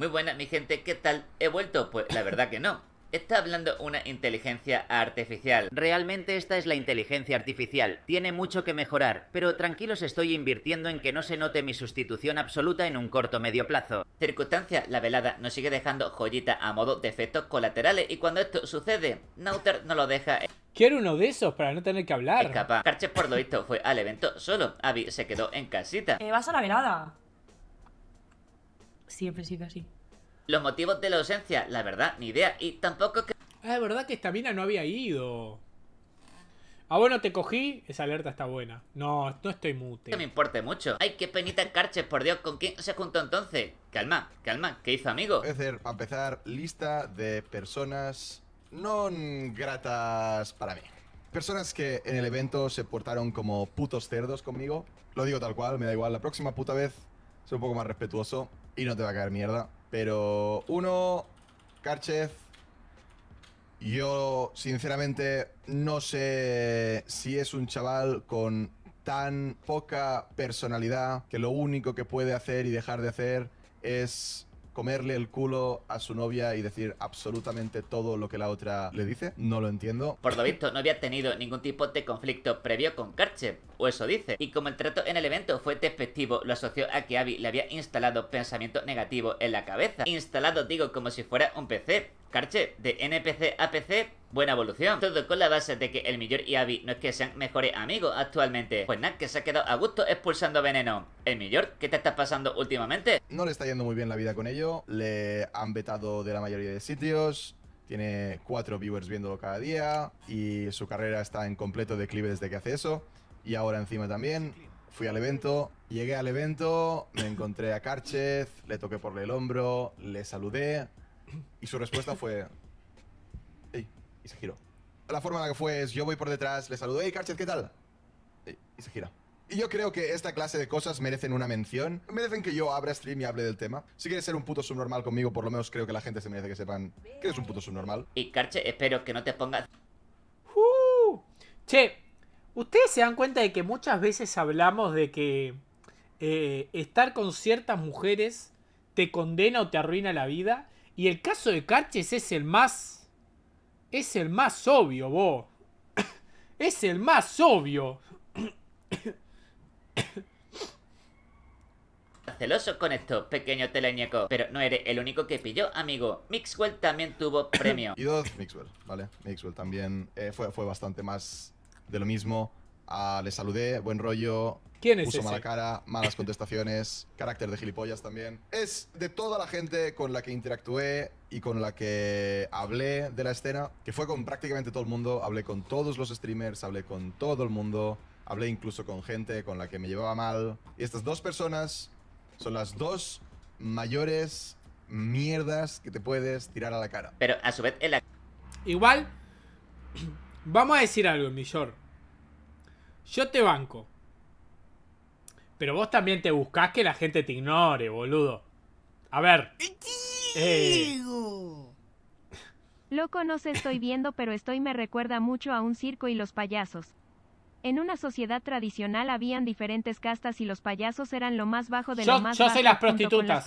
Muy buena, mi gente, ¿qué tal? ¿He vuelto? Pues la verdad que no. Está hablando una inteligencia artificial. Realmente esta es la inteligencia artificial. Tiene mucho que mejorar, pero tranquilos estoy invirtiendo en que no se note mi sustitución absoluta en un corto medio plazo. Circunstancia, la velada nos sigue dejando joyita a modo de efectos colaterales y cuando esto sucede, Nauter no lo deja... Quiero uno de esos para no tener que hablar. Escapa. Carches por lo visto fue al evento solo. Abby se quedó en casita. Eh, vas a la velada siempre sigue sido así. Los motivos de la ausencia, la verdad, ni idea. Y tampoco que... Ah, es verdad que esta mina no había ido. Ah, bueno, te cogí. Esa alerta está buena. No, no estoy mute. que me importe mucho. Ay, qué penita Carches, por Dios. ¿Con quién se juntó entonces? Calma, calma. ¿Qué hizo, amigo? Voy a empezar, lista de personas no gratas para mí. Personas que en el evento se portaron como putos cerdos conmigo. Lo digo tal cual, me da igual. La próxima puta vez soy un poco más respetuoso. Y no te va a caer mierda. Pero uno, Karchev. Yo, sinceramente, no sé si es un chaval con tan poca personalidad que lo único que puede hacer y dejar de hacer es comerle el culo a su novia y decir absolutamente todo lo que la otra le dice. No lo entiendo. Por lo visto, no había tenido ningún tipo de conflicto previo con Karche o eso dice. Y como el trato en el evento fue despectivo, lo asoció a que Abby le había instalado pensamiento negativo en la cabeza. Instalado, digo, como si fuera un PC. Karchev, de NPC a PC, buena evolución. Todo con la base de que el Millor y Abby no es que sean mejores amigos actualmente. Pues nada, que se ha quedado a gusto expulsando veneno. El Millor, ¿qué te está pasando últimamente? No le está yendo muy bien la vida con ello. Le han vetado de la mayoría de sitios. Tiene cuatro viewers viéndolo cada día. Y su carrera está en completo declive desde que hace eso. Y ahora encima también. Fui al evento, llegué al evento, me encontré a Carchez, le toqué por el hombro, le saludé y su respuesta fue, y se giró. La forma en la que fue es, yo voy por detrás, le saludo, hey, Karchet, ¿qué tal? Y, se gira. Y yo creo que esta clase de cosas merecen una mención. Merecen que yo abra stream y hable del tema. Si quieres ser un puto subnormal conmigo, por lo menos creo que la gente se merece que sepan que eres un puto subnormal. Y Karchet, espero que no te pongas... ¡Uh! che, ¿ustedes se dan cuenta de que muchas veces hablamos de que eh, estar con ciertas mujeres te condena o te arruina la vida? Y el caso de Carches es el más es el más obvio, vos. Es el más obvio. celoso con esto, pequeño teleñeco. Pero no eres el único que pilló, amigo. Mixwell también tuvo premio. y dos, Mixwell, ¿vale? Mixwell también eh, fue, fue bastante más de lo mismo. Ah, le saludé, buen rollo. ¿Quién es Puso mala cara, malas contestaciones, carácter de gilipollas también. Es de toda la gente con la que interactué y con la que hablé de la escena, que fue con prácticamente todo el mundo. Hablé con todos los streamers, hablé con todo el mundo. Hablé incluso con gente con la que me llevaba mal. Y estas dos personas son las dos mayores mierdas que te puedes tirar a la cara. Pero a su vez, Igual, vamos a decir algo, short yo te banco. Pero vos también te buscás que la gente te ignore, boludo. A ver. Eh. Loco, no se estoy viendo, pero estoy me recuerda mucho a un circo y los payasos. En una sociedad tradicional habían diferentes castas y los payasos eran lo más bajo de la lo más yo soy las prostitutas.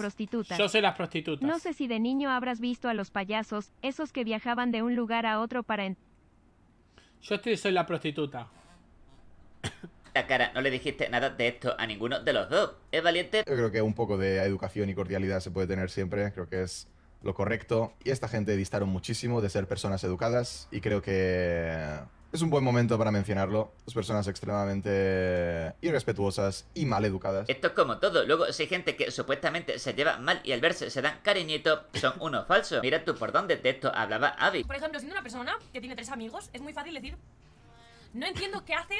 Yo soy las prostitutas. No sé si de niño habrás visto a los payasos, esos que viajaban de un lugar a otro para... Yo estoy, soy la prostituta. La cara, no le dijiste nada de esto a ninguno de los dos. ¿Es valiente? Yo creo que un poco de educación y cordialidad se puede tener siempre. Creo que es lo correcto. Y esta gente distaron muchísimo de ser personas educadas. Y creo que es un buen momento para mencionarlo. Dos personas extremadamente irrespetuosas y mal educadas. Esto es como todo. Luego, si hay gente que supuestamente se lleva mal y al verse se dan cariñito, son unos falsos. Mira tú por dónde de esto hablaba Abby. Por ejemplo, siendo una persona que tiene tres amigos, es muy fácil decir... No entiendo qué hace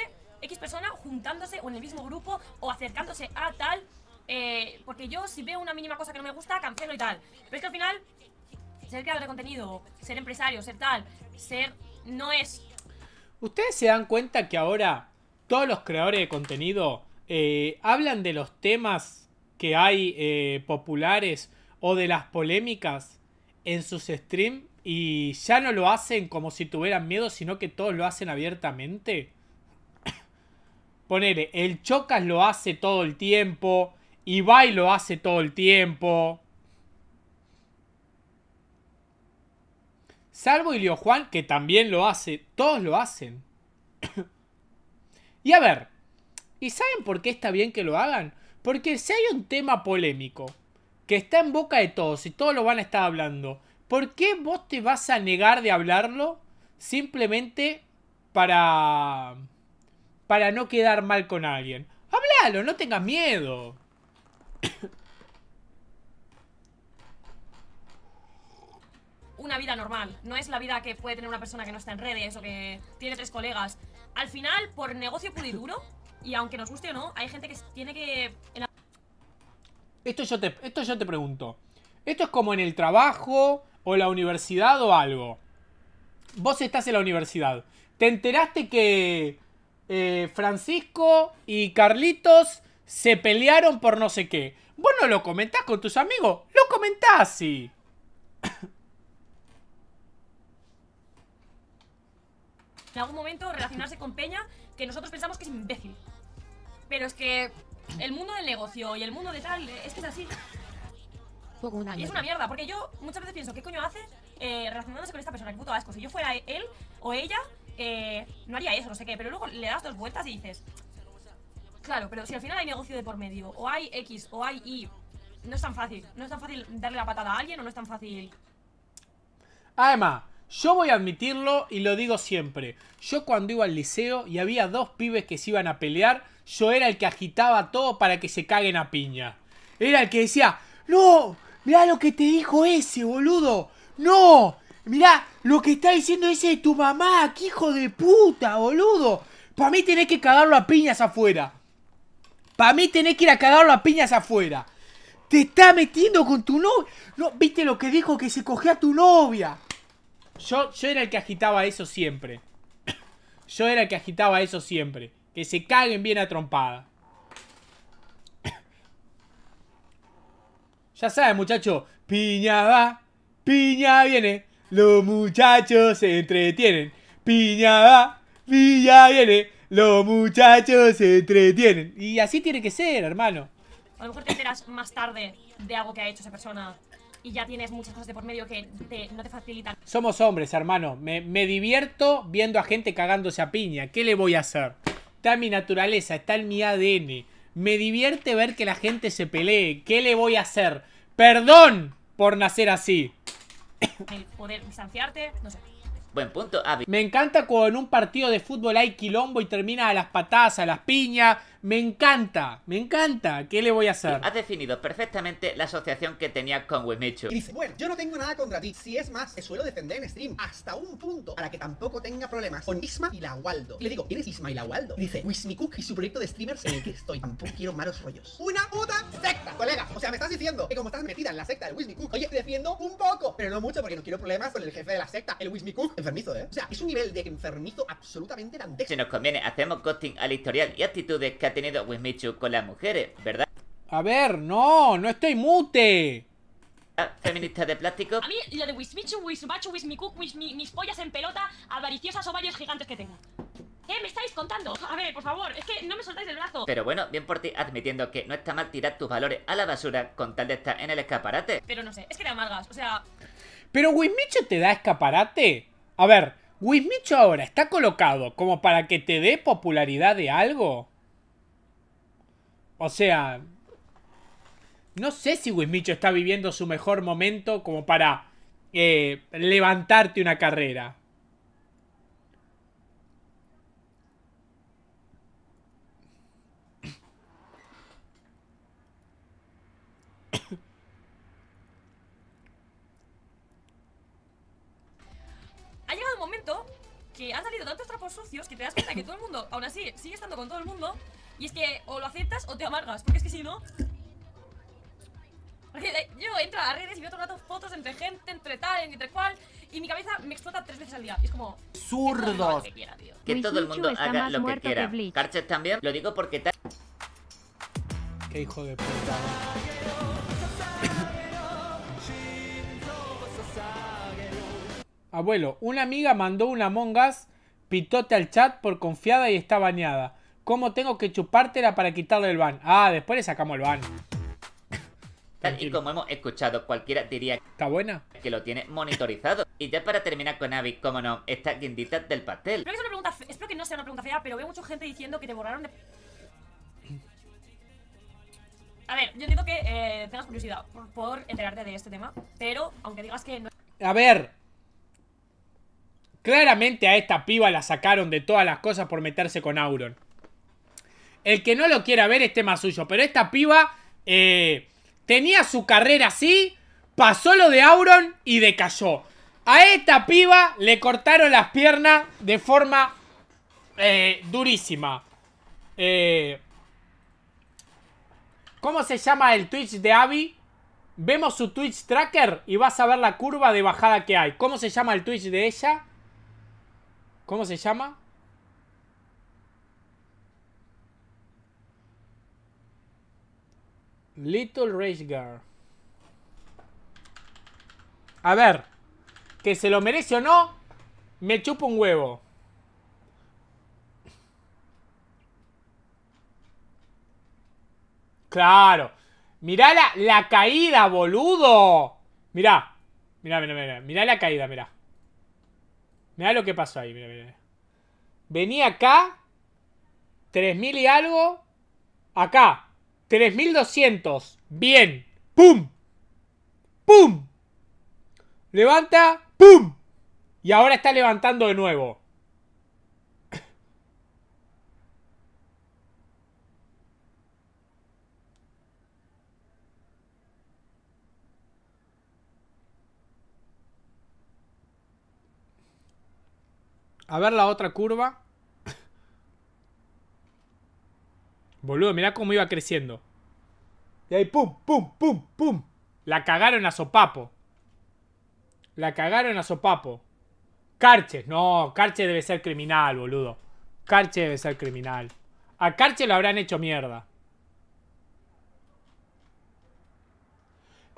X persona juntándose o en el mismo grupo o acercándose a tal. Eh, porque yo si veo una mínima cosa que no me gusta, cancelo y tal. Pero es que al final, ser creador de contenido, ser empresario, ser tal, ser... no es... ¿Ustedes se dan cuenta que ahora todos los creadores de contenido eh, hablan de los temas que hay eh, populares o de las polémicas en sus streams y ya no lo hacen como si tuvieran miedo, sino que todos lo hacen abiertamente? ponele, el Chocas lo hace todo el tiempo, Ibai lo hace todo el tiempo. Salvo Ilio Juan, que también lo hace, todos lo hacen. y a ver, ¿y saben por qué está bien que lo hagan? Porque si hay un tema polémico que está en boca de todos y todos lo van a estar hablando, ¿por qué vos te vas a negar de hablarlo simplemente para para no quedar mal con alguien. Háblalo, no tengas miedo. Una vida normal, no es la vida que puede tener una persona que no está en redes o que tiene tres colegas. Al final, por negocio pudiduro, y duro, y aunque nos guste o no, hay gente que tiene que... Esto yo te, esto yo te pregunto. Esto es como en el trabajo o la universidad o algo. Vos estás en la universidad. Te enteraste que eh, Francisco y Carlitos se pelearon por no sé qué. Bueno, lo comentás con tus amigos, lo comentás, sí. En algún momento relacionarse con Peña que nosotros pensamos que es imbécil. Pero es que el mundo del negocio y el mundo de tal es que es así. y es una mierda, porque yo muchas veces pienso, ¿qué coño hace eh, relacionándose con esta persona? Qué puto asco. Si yo fuera él o ella, eh, no haría eso, no sé qué, pero luego le das dos vueltas y dices, claro, pero si al final hay negocio de por medio, o hay X, o hay Y, no es tan fácil, no es tan fácil darle la patada a alguien o no es tan fácil... Además, ah, yo voy a admitirlo y lo digo siempre, yo cuando iba al liceo y había dos pibes que se iban a pelear, yo era el que agitaba todo para que se caguen a piña. Era el que decía, no, mirá lo que te dijo ese, boludo, no, mirá, lo que está diciendo ese de tu mamá, que hijo de puta, boludo. Para mí tenés que cagarlo a piñas afuera. Para mí tenés que ir a cagarlo a piñas afuera. Te está metiendo con tu novia. No, ¿viste lo que dijo que se cogía a tu novia? Yo, yo era el que agitaba eso siempre. Yo era el que agitaba eso siempre. Que se caguen bien a trompada. Ya sabes, muchacho. Piña va, piña viene. Los muchachos se entretienen. Piña va, piña viene. Los muchachos se entretienen. Y así tiene que ser, hermano. A lo mejor te enteras más tarde de algo que ha hecho esa persona y ya tienes muchas cosas de por medio que no te facilitan. Somos hombres, hermano. Me, me, divierto viendo a gente cagándose a piña. ¿Qué le voy a hacer? Está en mi naturaleza, está en mi ADN. Me divierte ver que la gente se pelee. ¿Qué le voy a hacer? Perdón por nacer así el poder distanciarte, no sé. Buen punto, Me encanta cuando en un partido de fútbol hay quilombo y termina a las patadas, a las piñas, me encanta, me encanta. ¿Qué le voy a hacer? Has definido perfectamente la asociación que tenía con Wimichu. Y dice, bueno, yo no tengo nada contra ti. Si es más, te suelo defender en stream hasta un punto para que tampoco tenga problemas con Isma y la Waldo. Y le digo, ¿quién es Isma y la Waldo? Y dice, Wismikuk y su proyecto de streamers en el que estoy. Tampoco quiero malos rollos. ¡Una puta secta, colega! O sea, me estás diciendo que como estás metida en la secta del Wismikuk, oye, te defiendo un poco, pero no mucho porque no quiero problemas con el jefe de la secta, el Wismikuk. Enfermizo, ¿eh? O sea, es un nivel de enfermizo absolutamente grande Si nos conviene, hacemos cutting al historial y actitudes que tenido Wismichu pues, con las mujeres, ¿verdad? A ver, no, no estoy mute. Ah, feminista de plástico. A mí lo de Wismichu, Wismachu, cook Wismi, mis pollas en pelota, avariciosas varios gigantes que tengo. ¿Qué me estáis contando? A ver, por favor, es que no me soltáis el brazo. Pero bueno, bien por ti admitiendo que no está mal tirar tus valores a la basura con tal de estar en el escaparate. Pero no sé, es que te amargas, o sea... ¿Pero Wismichu te da escaparate? A ver, ¿Wismichu ahora está colocado como para que te dé popularidad de algo? O sea, no sé si Wismicho está viviendo su mejor momento como para eh, levantarte una carrera. Ha llegado el momento que han salido tantos trapos sucios que te das cuenta que todo el mundo, aún así, sigue estando con todo el mundo y es que o lo aceptas o te amargas, porque es que si no... Porque yo entro a redes y veo todo el rato fotos entre gente, entre tal, entre cual, y mi cabeza me explota tres veces al día. es como... Zurdos. Que, todo el mundo haga lo que quiera. Carches también, lo digo porque tal... Qué hijo de puta. Abuelo, una amiga mandó una mongas pitote al chat por confiada y está bañada. ¿Cómo tengo que chupártela para quitarle el van? Ah, después le sacamos el ban. Y como hemos escuchado, cualquiera diría ¿Está buena? que lo tiene monitorizado. y ya para terminar con Abby, cómo no, esta guindita del pastel. Espero que, no sea una pregunta fea, pero veo mucha gente diciendo que te borraron de... A ver, yo entiendo que eh, tengas curiosidad por, por enterarte de este tema, pero aunque digas que no... A ver, Claramente a esta piba la sacaron de todas las cosas por meterse con Auron el que no lo quiera ver es tema suyo. Pero esta piba eh, tenía su carrera así, pasó lo de Auron y decayó. A esta piba le cortaron las piernas de forma eh, durísima. Eh, ¿Cómo se llama el Twitch de Abby? Vemos su Twitch tracker y vas a ver la curva de bajada que hay. ¿Cómo se llama el Twitch de ella? ¿Cómo se llama? Little Rage Girl. A ver, que se lo merece o no, me chupo un huevo. Claro. Mirá la, la caída, boludo. Mirá. Mirá, mirá, mirá. Mirá la caída, mirá. Mirá lo que pasó ahí, mirá, Venía acá. 3.000 y algo. Acá. 3200. Bien. ¡Pum! ¡Pum! Levanta. ¡Pum! Y ahora está levantando de nuevo. A ver la otra curva. Boludo, mirá cómo iba creciendo. Y ahí, pum, pum, pum, pum. La cagaron a sopapo. La cagaron a sopapo. Carche, no, Carche debe ser criminal, boludo. Carche debe ser criminal. A Carche lo habrán hecho mierda.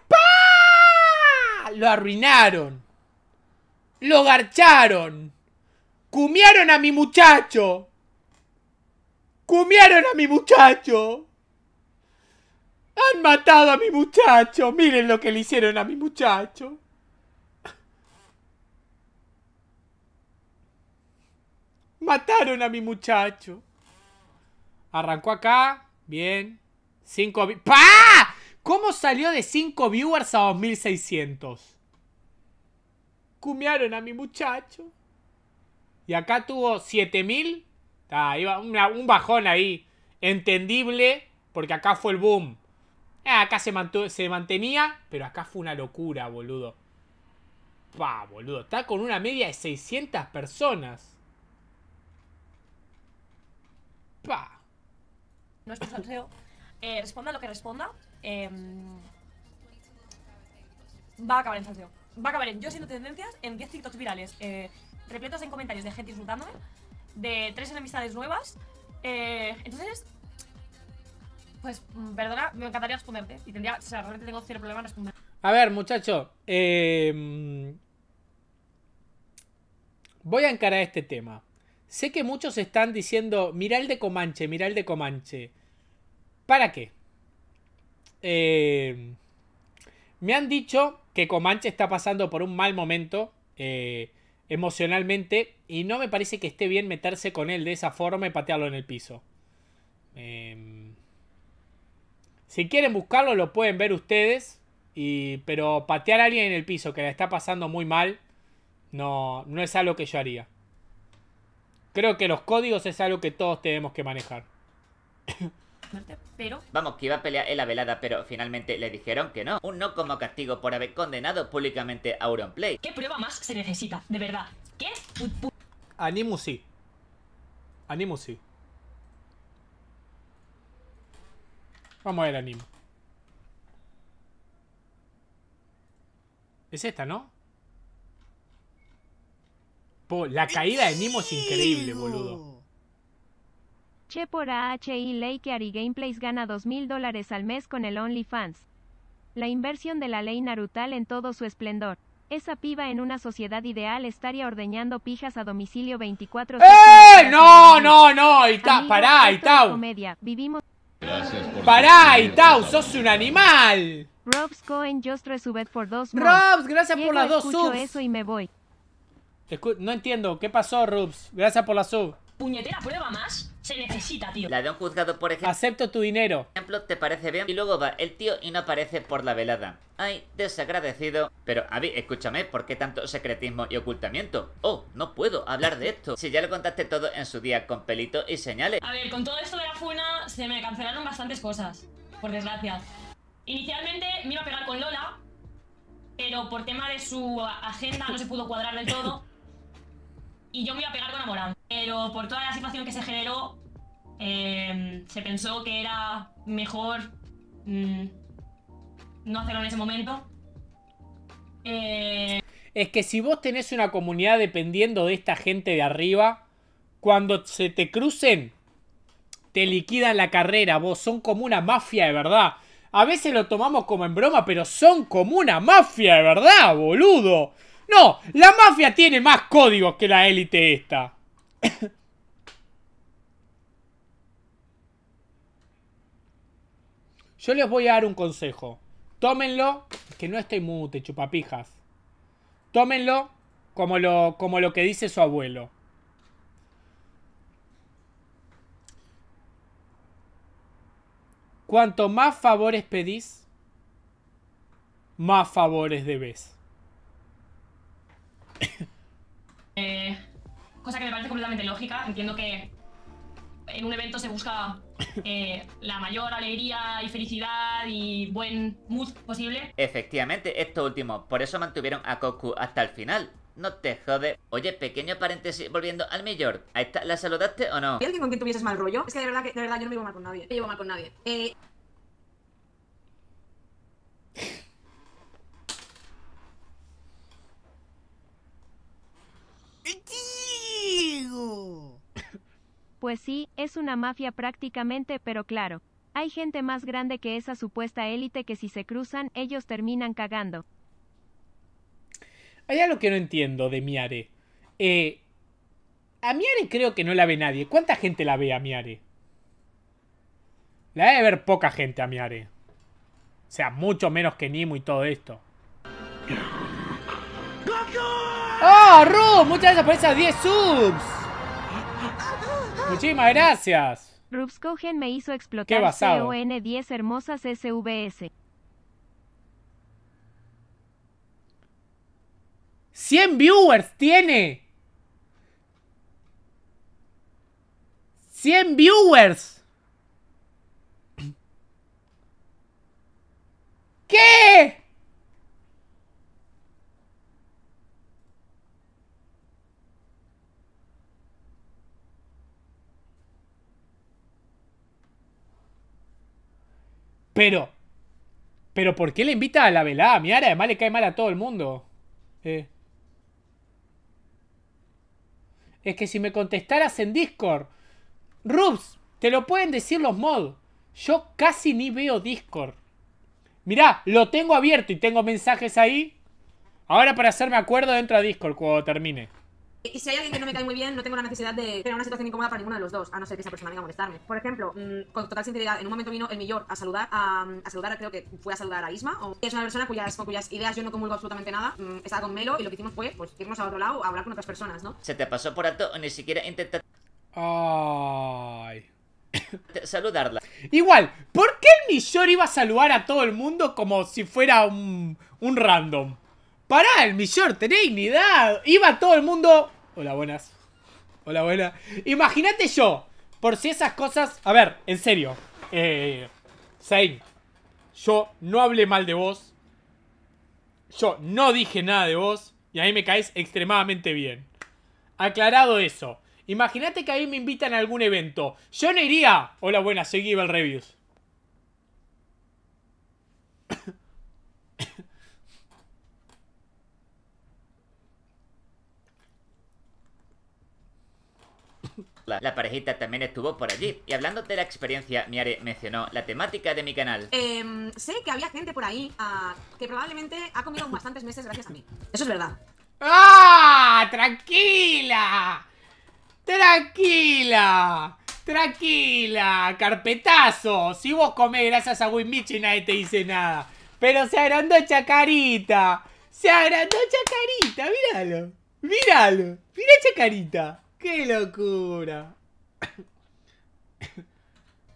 pa, Lo arruinaron. Lo garcharon. Cumiaron a mi muchacho. ¡Cumieron a mi muchacho! ¡Han matado a mi muchacho! ¡Miren lo que le hicieron a mi muchacho! ¡Mataron a mi muchacho! Arrancó acá. Bien. 5... Pa, ¿Cómo salió de 5 viewers a 2600? Cumearon a mi muchacho. Y acá tuvo 7000 está iba un bajón ahí. Entendible, porque acá fue el boom. Ah, acá se, se mantenía, pero acá fue una locura, boludo. Pa, boludo. Está con una media de 600 personas. Pa. Nuestro sorteo. Eh, responda lo que responda. Em, va a acabar el salseo Va a acabar Yo siendo tendencias en 10 TikToks virales. Eh, repletos en comentarios de gente insultándome de tres enemistades nuevas. Eh, entonces, pues mm, perdona, me encantaría responderte. Y tendría, o sea, realmente tengo cero problema en responder. A ver, muchacho, em, voy a encarar este tema. Sé que muchos están diciendo, mira el de Comanche, mira el de Comanche. ¿Para qué? Em, me han dicho que Comanche está pasando por un mal momento. Eh, emocionalmente y no me parece que esté bien meterse con él de esa forma y patearlo en el piso. Em, si quieren buscarlo lo pueden ver ustedes, y, pero patear a alguien en el piso que la está pasando muy mal no, no es algo que yo haría. Creo que los códigos es algo que todos tenemos que manejar. Vamos, que iba a pelear en la velada, pero finalmente le dijeron que no. Un no como castigo por haber condenado públicamente a play ¿Qué prueba más se necesita? De verdad. ¿Qué? Animus sí. Animus sí. Vamos a ver Animo Es esta, ¿no? la caída de Nimo es increíble, boludo. Que por AHI ley que Ari Gameplays gana 2.000 dólares al mes con el OnlyFans. La inversión de la ley Narutal en todo su esplendor. Esa piba en una sociedad ideal estaría ordeñando pijas a domicilio 24 ¡Eh! No, no, no, para pará, Itau. Vivimos... sos un animal. Robs Cohen just resubed por dos Robs, gracias por las dos subs. eso y me voy. no entiendo, ¿qué pasó, Robs? Gracias por la sub. Puñetera prueba más. Se necesita, tío. La de un juzgado, por ejemplo. Acepto tu dinero. Ejemplo, te parece bien. Y luego va el tío y no aparece por la velada. Ay, desagradecido. Pero, Avi, escúchame, ¿por qué tanto secretismo y ocultamiento? Oh, no puedo hablar de esto. Si ya lo contaste todo en su día con pelito y señales. A ver, con todo esto de la funa se me cancelaron bastantes cosas. Por desgracia. Inicialmente me iba a pegar con Lola, pero por tema de su agenda no se pudo cuadrar del todo. y yo me iba a pegar con Amorán. Pero por toda la situación que se generó, em, se pensó que era mejor mm, no hacerlo en ese momento. Eh, es que si vos tenés una comunidad dependiendo de esta gente de arriba, cuando se te crucen, te liquidan la carrera, vos son como una mafia de verdad. A veces lo tomamos como en broma, pero son como una mafia de verdad, boludo. No, la mafia tiene más códigos que la élite esta. Yo les voy a dar un consejo. Tómenlo, que no estoy mute, chupapijas. Tómenlo como lo, como lo que dice su abuelo. Cuanto más favores pedís, más favores debes. eh, cosa que me parece completamente lógica. Entiendo que en un evento se busca eh, la mayor alegría y felicidad y buen mood posible. Efectivamente, esto último. Por eso mantuvieron a Koku hasta el final. No te jode. Oye, pequeño paréntesis, volviendo al mayor, ¿A esta la saludaste o no? ¿Y alguien con quien tuvieses mal rollo? Es que de verdad, que, de verdad yo no me llevo mal con nadie. Me llevo mal con nadie. Eh... Pues sí, es una mafia prácticamente, pero claro, hay gente más grande que esa supuesta élite que si se cruzan, ellos terminan cagando. Hay algo que no entiendo de Miare. Eh, a Miare creo que no la ve nadie. ¿Cuánta gente la ve a Miare? La debe ver poca gente a Miare. O sea, mucho menos que Nimo y todo esto. ¡Oh, Rub! Muchas gracias por esas 10 subs. Muchísimas gracias. Rubscogen me hizo explotar CON 10 hermosas SVS. 100 viewers tiene. 100 viewers. ¿Qué? Pero, pero ¿por qué le invita a la velada? Mira, además le cae mal a todo el mundo. Eh. Es que si me contestaras en Discord, Rubs, te lo pueden decir los mods. Yo casi ni veo Discord. Mirá, lo tengo abierto y tengo mensajes ahí. Ahora para hacerme acuerdo entro a Discord cuando termine. Y si hay alguien que no me cae muy bien, no tengo la necesidad de crear una situación incómoda para ninguno de los dos, a no ser que esa persona venga a molestarme. Por ejemplo, mm, con total sinceridad, en un momento vino el millor a saludar, a, a saludar, creo que fue a saludar a Isma, o, es una persona cuyas, con cuyas ideas yo no comulgo absolutamente nada. Mm, estaba con Melo y lo que hicimos fue pues, irnos a otro lado a hablar con otras personas, ¿no? Se te pasó por alto ni siquiera intentar Ay. Saludarla. Igual, ¿por qué el Millor iba a saludar a todo el mundo como si fuera un, un random? ¡Para, el Millor, ni idea! Iba todo el mundo. Hola, buenas. Hola, buenas. Imagínate yo, por si esas cosas... A ver, en serio. Eh, yo no hablé mal de vos. Yo no dije nada de vos. Y a mí me caes extremadamente bien. Aclarado eso. Imagínate que ahí me invitan a algún evento. Yo no iría. Hola, buenas, soy el Reviews. La, parejita también estuvo por allí. Y hablando de la experiencia, Miare mencionó la temática de mi canal. Eh, sé que había gente por ahí ah, que probablemente ha comido bastantes meses gracias a mí. Eso es verdad. ¡Ah! ¡Tranquila! ¡Tranquila! ¡Tranquila! ¡Carpetazo! Si vos comés gracias a Wimichi nadie te dice nada. Pero se agrandó Chacarita. Se agrandó Chacarita. Míralo. Míralo. Mira Chacarita. ¡Qué locura!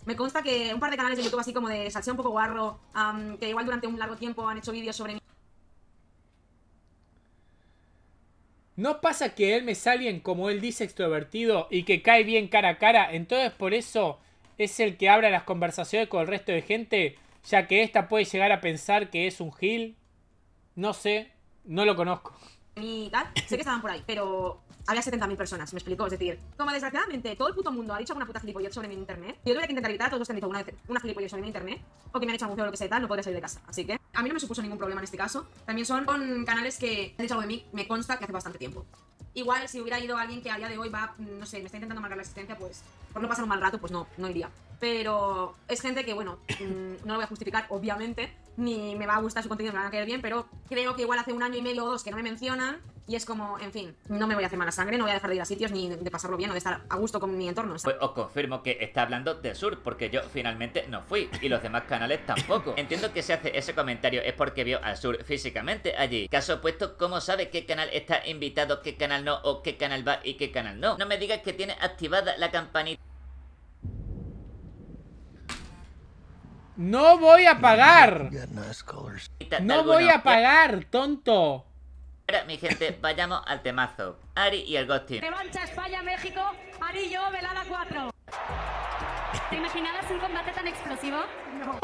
Me consta que un par de canales de YouTube así como de salseo un poco guarro, que igual durante un largo tiempo han hecho vídeos sobre mí. ¿No pasa que él me en como él dice extrovertido y que cae bien cara a cara? Entonces por eso es el que abra las conversaciones con el resto de gente, ya que esta puede llegar a pensar que es un gil. No sé, no lo conozco. Ni tal, sé que estaban por ahí, pero había 70.000 personas, me explicó. Es decir, como desgraciadamente todo el puto mundo ha dicho alguna puta gilipollez sobre mi internet, yo tuve que intentar evitar todos los que han dicho una gilipollez sobre mi internet, o que me han hecho feo o lo que sea y tal, no podría salir de casa. Así que a mí no me supuso ningún problema en este caso. También son con canales que han dicho algo de mí, me consta que hace bastante tiempo. Igual, si hubiera ido alguien que a día de hoy va, mm, no sé, me está intentando marcar la existencia, pues, por no pasar un mal rato, pues no, no iría. Pero es gente que, bueno, mm, no lo voy a justificar, obviamente, ni me va a gustar su contenido, me van a caer bien, pero creo que igual hace un año y medio o dos que no me mencionan y es como, en fin, no me voy a hacer mala sangre, no voy a dejar de ir a sitios ni de pasarlo bien o de estar a gusto con mi entorno. Pues os confirmo que está hablando de Sur, porque yo finalmente no fui y los demás canales tampoco. Entiendo que se hace ese comentario es porque vio a Sur físicamente allí. Caso opuesto, ¿cómo sabe qué canal está invitado, qué canal no o qué canal va y qué canal no? No me digas que tiene activada la campanita No voy a pagar. No voy a pagar, tonto. Ahora, mi gente, vayamos al temazo. Ari y el Ghost Revancha España-México, Ari y yo, velada 4. ¿Te imaginabas un combate tan explosivo? No.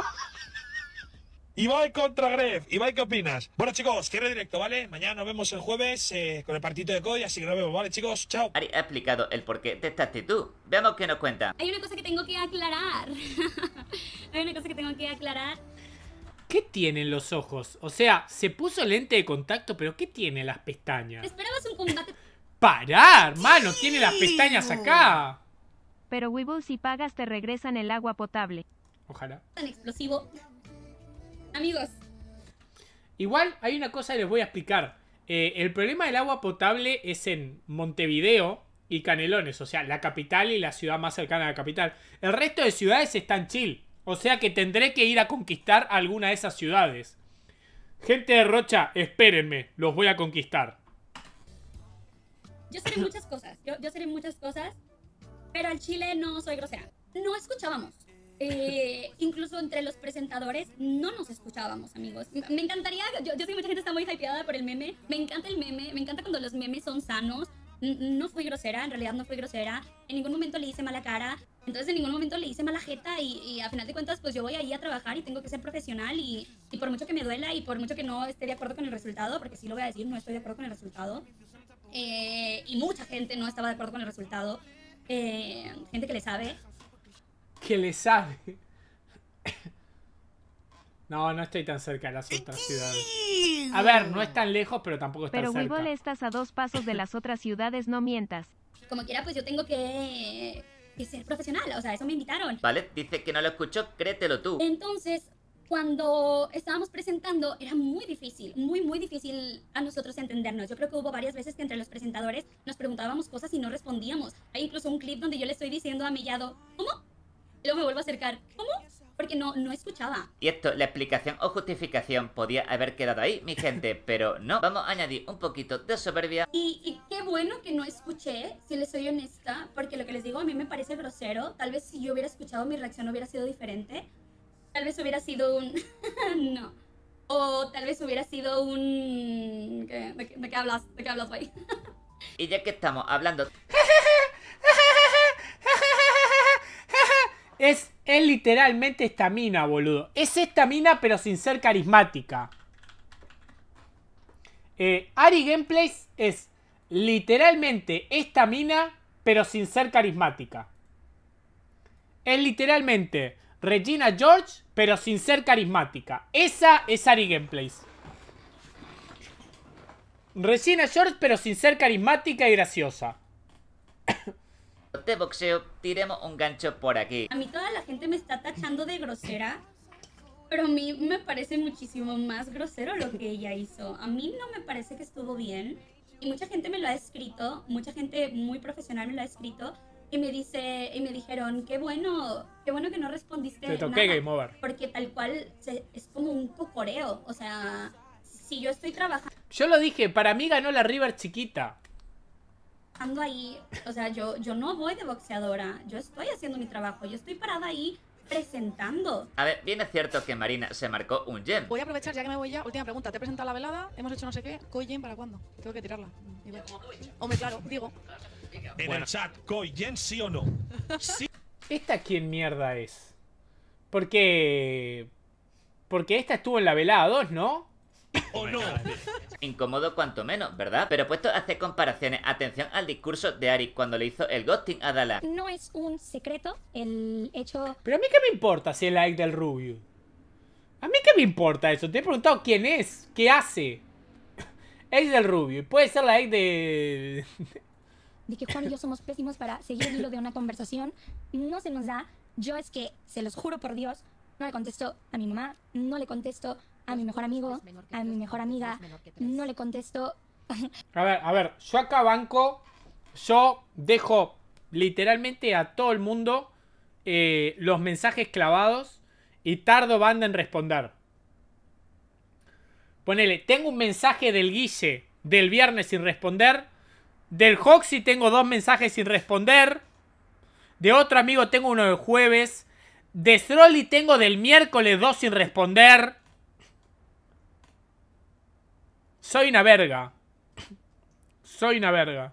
Ibai contra Gref. Ibai, ¿qué opinas? Bueno, chicos, cierre directo, ¿vale? Mañana nos vemos el jueves eh, con el partido de Cody, así que nos vemos, ¿vale, chicos? Chao. Ari ha explicado el porqué de esta actitud. Veamos qué nos cuenta. Hay una cosa que tengo que aclarar. Hay una cosa que tengo que aclarar. ¿Qué tienen los ojos? O sea, se puso lente de contacto, pero ¿qué tiene las pestañas? Esperabas un combate... Parar, hermano! ¡Tiene las pestañas acá! Pero Weeble, si pagas te regresan el agua potable. Ojalá. Tan explosivo. Amigos. Igual hay una cosa que les voy a explicar. Eh, el problema del agua potable es en Montevideo y Canelones, o sea, la capital y la ciudad más cercana a la capital. El resto de ciudades están chill, o sea que tendré que ir a conquistar alguna de esas ciudades. Gente de Rocha, espérenme, los voy a conquistar. Yo sé muchas cosas, yo, sé muchas cosas, pero al Chile no soy grosera. No escuchábamos. Eh, incluso entre los presentadores no nos escuchábamos, amigos. Me encantaría, yo, yo, sé que mucha gente está muy hypeada por el meme, me encanta el meme, me encanta cuando los memes son sanos. No fui grosera, en realidad no fui grosera, en ningún momento le hice mala cara, entonces en ningún momento le hice mala jeta y, y a final de cuentas pues yo voy ahí a trabajar y tengo que ser profesional y, y por mucho que me duela y por mucho que no esté de acuerdo con el resultado, porque sí lo voy a decir, no estoy de acuerdo con el resultado, eh, y mucha gente no estaba de acuerdo con el resultado, eh, gente que le sabe, que le sabe. No, no estoy tan cerca de las otras ciudades. A ver, no es tan lejos, pero tampoco es tan cerca. Pero Weevil estás a dos pasos de las otras ciudades, no mientas. Como quiera, pues yo tengo que, ser profesional, o sea, eso me invitaron. Vale, dice que no lo escuchó, créetelo tú. Entonces, cuando estábamos presentando era muy difícil, muy, muy difícil a nosotros entendernos. Yo creo que hubo varias veces que entre los presentadores nos preguntábamos cosas y no respondíamos. Hay incluso un clip donde yo le estoy diciendo a Mellado, ¿cómo? y luego me vuelvo a acercar. ¿Cómo? Porque no, no escuchaba. Y esto, la explicación o justificación podía haber quedado ahí, mi gente, pero no. Vamos a añadir un poquito de soberbia. Y, qué bueno que no escuché, si les soy honesta, porque lo que les digo a mí me parece grosero. Tal vez si yo hubiera escuchado mi reacción hubiera sido diferente. Tal vez hubiera sido un... no. O tal vez hubiera sido un... ¿De qué, hablas? ¿De qué hablas, hoy y ya que estamos hablando... Es, literalmente esta mina, boludo. Es esta mina, pero sin ser carismática. Eh, Ari Gameplays es literalmente esta mina, pero sin ser carismática. Es literalmente Regina George, pero sin ser carismática. Esa es Ari Gameplays. Regina George, pero sin ser carismática y graciosa. de boxeo, tiremos un gancho por aquí. A mí toda la gente me está tachando de grosera, pero a mí me parece muchísimo más grosero lo que ella hizo. A mí no me parece que estuvo bien. Y mucha gente me lo ha escrito, mucha gente muy profesional me lo ha escrito. Y me dice, y me dijeron, qué bueno, qué bueno que no respondiste. nada, Porque tal cual es como un cocoreo. O sea, si yo estoy trabajando. Yo lo dije, para mí ganó la River chiquita ando ahí, o sea, yo, yo no voy de boxeadora, yo estoy haciendo mi trabajo, yo estoy parada ahí presentando. A ver, bien es cierto que Marina se marcó un gem. Voy a aprovechar, ya que me voy ya, última pregunta, te he presentado la velada, hemos hecho no sé qué, ¿Coyen para cuándo? Tengo que tirarla. Hombre, claro, digo. En el chat, ¿coyen sí o no? Sí. ¿Esta quién mierda es? Porque... Porque esta estuvo en la velada 2, ¿no? ¿O no? Incómodo cuanto menos, ¿verdad? Pero puesto a hacer comparaciones, atención al discurso de Ari cuando le hizo el ghosting a Dala No es un secreto el hecho... Pero a mí qué me importa si el like del Rubio. A mí qué me importa eso. Te he preguntado quién es, qué hace. Es del Rubio. Puede ser la ex de... De que Juan y yo somos pésimos para seguir el hilo de una conversación. No se nos da. Yo es que, se los juro por Dios, no le contesto a mi mamá, no le contesto a mi mejor amigo, a mi mejor amiga, no le contesto. A ver, a ver, yo acá banco, yo dejo literalmente a todo el mundo eh, los mensajes clavados y tardo banda en responder. Ponele, tengo un mensaje del Guille del viernes sin responder. Del Hoxy tengo dos mensajes sin responder. De otro amigo tengo uno del jueves. De Strolli tengo del miércoles dos sin responder. Soy una verga. Soy una verga.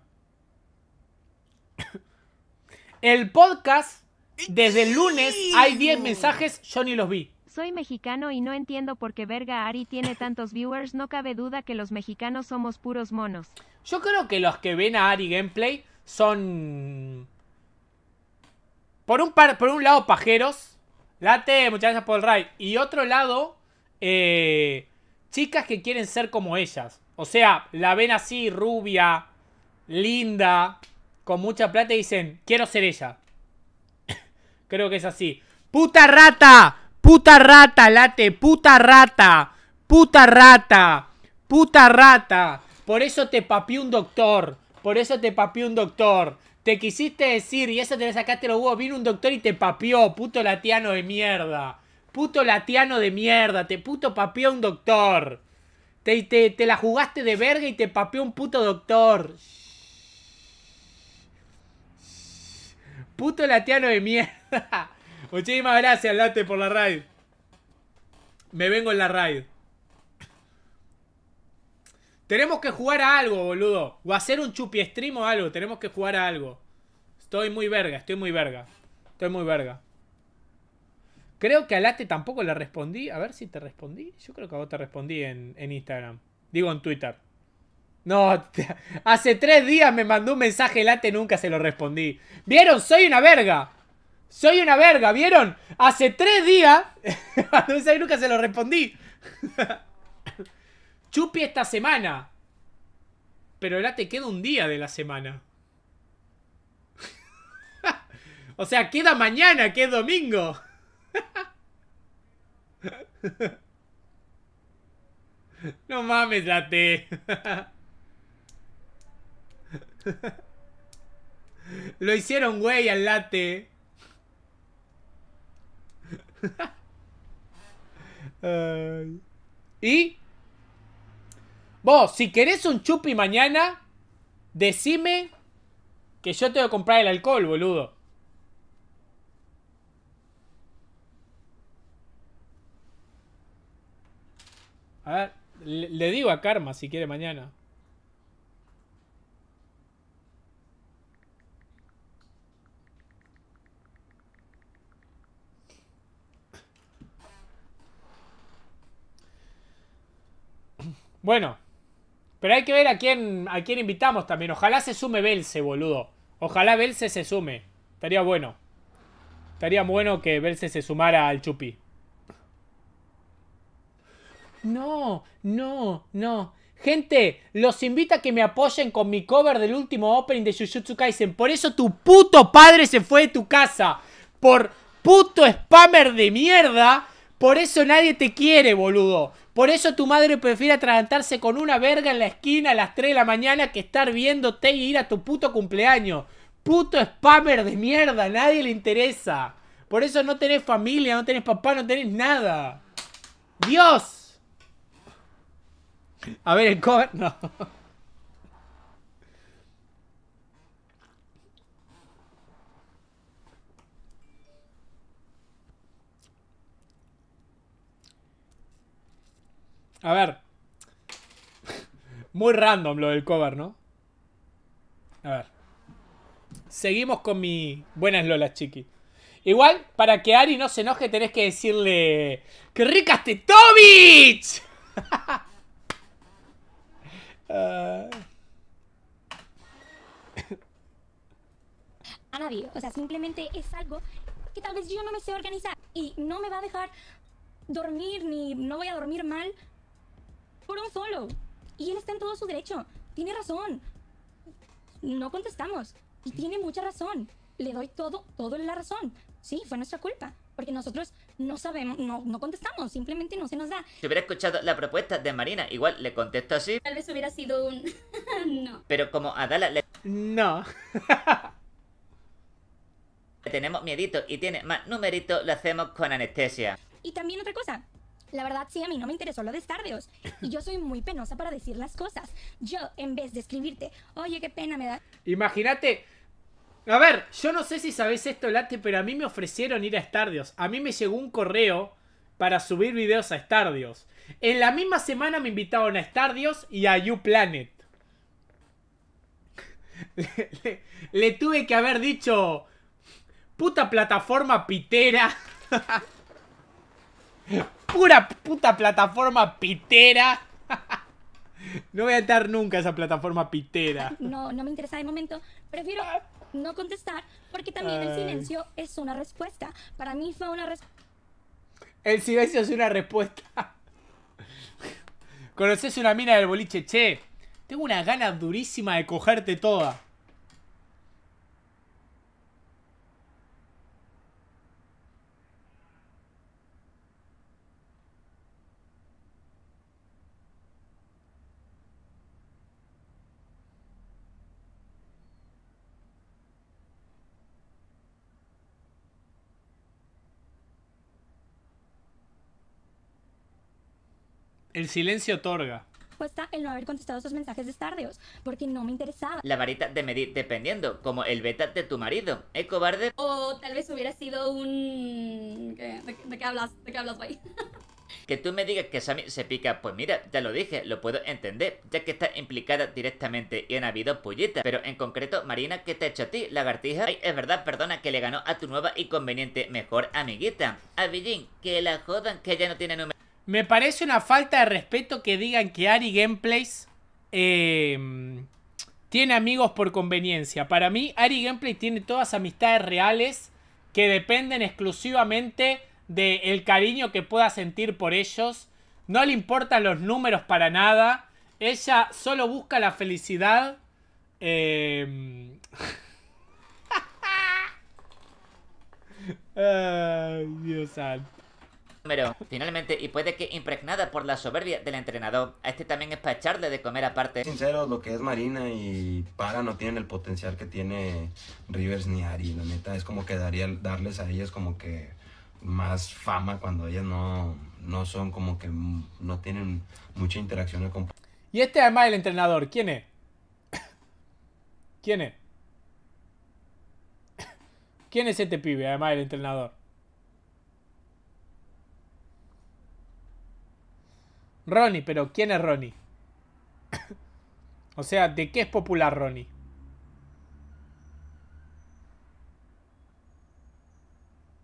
El podcast, desde el lunes hay 10 mensajes, yo ni los vi. Soy mexicano y no entiendo por qué verga Ari tiene tantos viewers, no cabe duda que los mexicanos somos puros monos. Yo creo que los que ven a Ari Gameplay son... Por un, por un lado, pajeros. Late, muchas gracias por el ride. Y otro lado, eh chicas que quieren ser como ellas. O sea, la ven así, rubia, linda, con mucha plata y dicen, quiero ser ella. Creo que es así. ¡Puta rata! ¡Puta rata, late! ¡Puta rata! ¡Puta rata! ¡Puta rata! Por eso te papió un doctor. Por eso te papió un doctor. Te quisiste decir y eso te sacaste los huevos. Vino un doctor y te papió, puto latiano de mierda. Puto latiano de mierda, te puto papió un doctor. Te, te, la jugaste de verga y te papió un puto doctor. Puto latiano de mierda. Muchísimas gracias, Late, por la raid. Me vengo en la raid. Tenemos que jugar a algo, boludo. O hacer un chupi stream o algo. Tenemos que jugar a algo. Estoy muy verga, estoy muy verga. Estoy muy verga. Creo que a Late tampoco le respondí. A ver si te respondí. Yo creo que a vos te respondí en, Instagram. Digo en Twitter. No, hace tres días me mandó un mensaje Late, nunca se lo respondí. ¿Vieron? Soy una verga. Soy una verga, ¿vieron? Hace tres días me mandó nunca se lo respondí. Chupi esta semana. Pero Late queda un día de la semana. o sea, queda mañana, que es domingo. No mames, late Lo hicieron, güey, al late. ¿Y? Vos, si querés un chupi mañana, decime que yo te voy a comprar el alcohol, boludo. A ver, le, digo a Karma si quiere mañana. Bueno, pero hay que ver a quién, a quién invitamos también. Ojalá se sume Belce, boludo. Ojalá Belce se sume. Estaría bueno. Estaría bueno que Belce se sumara al Chupi. No, no, no. Gente, los invito a que me apoyen con mi cover del último opening de Jujutsu Kaisen. Por eso tu puto padre se fue de tu casa. Por puto spammer de mierda. Por eso nadie te quiere, boludo. Por eso tu madre prefiere atragantarse con una verga en la esquina a las 3 de la mañana que estar viéndote y ir a tu puto cumpleaños. Puto spammer de mierda, nadie le interesa. Por eso no tenés familia, no tenés papá, no tenés nada. Dios. A ver, el cover. No. A ver. Muy random lo del cover, ¿no? A ver. Seguimos con mi... Buenas Lolas, chiqui. Igual, para que Ari no se enoje, tenés que decirle... ¡Qué este Tomich. Ah. A nadie, o sea, simplemente es algo que tal vez yo no me sé organizar y no me va a dejar dormir ni no voy a dormir mal por un solo. Y él está en todo su derecho, tiene razón. No contestamos y tiene mucha razón. Le doy todo, todo la razón. Sí, fue nuestra culpa porque nosotros no sabemos, no, no contestamos, simplemente no se nos da. Si hubiera escuchado la propuesta de Marina, igual le contesto así. Tal vez hubiera sido un... no. Pero como a le... No. le tenemos miedito y tiene más numerito, lo hacemos con anestesia. Y también otra cosa, la verdad sí, a mí no me interesó lo de Stardeos. Y yo soy muy penosa para decir las cosas. Yo, en vez de escribirte, oye, qué pena me da. Imagínate a ver, yo no sé si sabes esto, Late, pero a mí me ofrecieron ir a Stardios. A mí me llegó un correo para subir videos a Stardios. En la misma semana me invitaron a Stardios y a You Le, le, tuve que haber dicho... Puta plataforma pitera. Pura puta plataforma pitera. No voy a estar nunca a esa plataforma pitera. No, no me interesa de momento. Prefiero ah no contestar, porque también el silencio es una respuesta. Para mí fue una respuesta. El silencio es una respuesta. Conoces una mina del boliche, che. Tengo una gana durísima de cogerte toda. El silencio otorga Cuesta el no haber contestado esos mensajes de tardeos porque no me interesaba. La varita de medir dependiendo, como el beta de tu marido, ¿eh, cobarde? O tal vez hubiera sido un... ¿De, qué hablas? ¿De qué hablas, güey? que tú me digas que Sammy se pica, pues mira, ya lo dije, lo puedo entender, ya que está implicada directamente y han habido pullitas. Pero en concreto, Marina, ¿qué te ha hecho a ti, lagartija? Ay, es verdad, perdona, que le ganó a tu nueva y conveniente mejor amiguita. A Beijing, que la jodan, que ya no tiene número. Me parece una falta de respeto que digan que Ari Gameplays em, tiene amigos por conveniencia. Para mí, Ari Gameplay tiene todas amistades reales que dependen exclusivamente del cariño que pueda sentir por ellos. No le importan los números para nada. Ella solo busca la felicidad. Em. Dios santo. Finalmente, y puede que impregnada por la soberbia del entrenador, a este también es para echarle de comer aparte. Sincero, lo que es Marina y Para no tienen el potencial que tiene Rivers ni Ari. La neta es como que darles a ellas como que más fama cuando ellas no, no son como que no tienen mucha interacción con... Y este además el entrenador, ¿quién es? ¿Quién es? ¿Quién es este pibe además el entrenador? Ronnie, pero ¿quién es Ronnie? o sea, ¿de qué es popular Ronnie?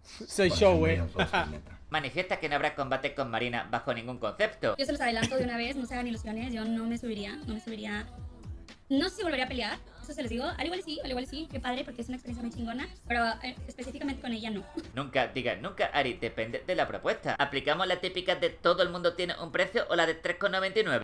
Soy yo, güey. Manifiesta que no habrá combate con Marina bajo ningún concepto. Yo se los adelanto de una vez, no se hagan ilusiones, yo no me subiría, no me subiría. No sé si volvería a pelear, se los digo. Al igual sí, al igual sí, qué padre, porque es una experiencia muy chingona, pero eh, específicamente con ella no. Nunca, diga, nunca, Ari, depende de la propuesta. ¿Aplicamos la típica de todo el mundo tiene un precio o la de 3,99?